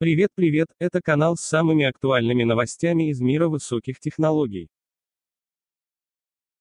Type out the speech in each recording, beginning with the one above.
Привет, привет, это канал с самыми актуальными новостями из мира высоких технологий.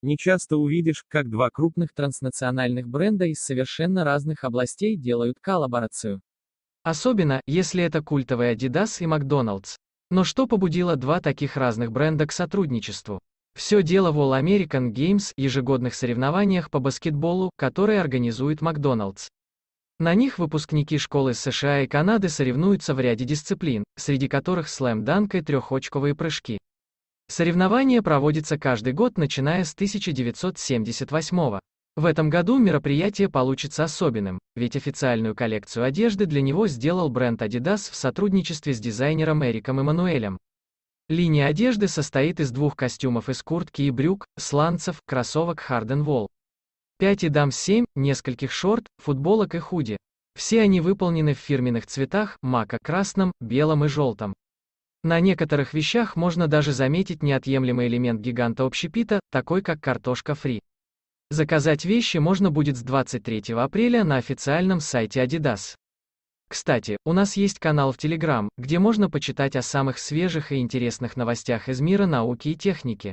Не часто увидишь, как два крупных транснациональных бренда из совершенно разных областей делают коллаборацию. Особенно, если это культовые Adidas и McDonald's. Но что побудило два таких разных бренда к сотрудничеству? Все дело в All American Games, ежегодных соревнованиях по баскетболу, которые организует McDonald's. На них выпускники школы США и Канады соревнуются в ряде дисциплин, среди которых слэм-данк и трехочковые прыжки. Соревнование проводится каждый год, начиная с 1978 -го. В этом году мероприятие получится особенным, ведь официальную коллекцию одежды для него сделал бренд Adidas в сотрудничестве с дизайнером Эриком Эммануэлем. Линия одежды состоит из двух костюмов из куртки и брюк, сланцев, кроссовок Harden Wall. 5 и дам 7, нескольких шорт, футболок и худи. Все они выполнены в фирменных цветах, мака красном, белом и желтом. На некоторых вещах можно даже заметить неотъемлемый элемент гиганта общепита, такой как картошка фри. Заказать вещи можно будет с 23 апреля на официальном сайте Adidas. Кстати, у нас есть канал в Telegram, где можно почитать о самых свежих и интересных новостях из мира науки и техники.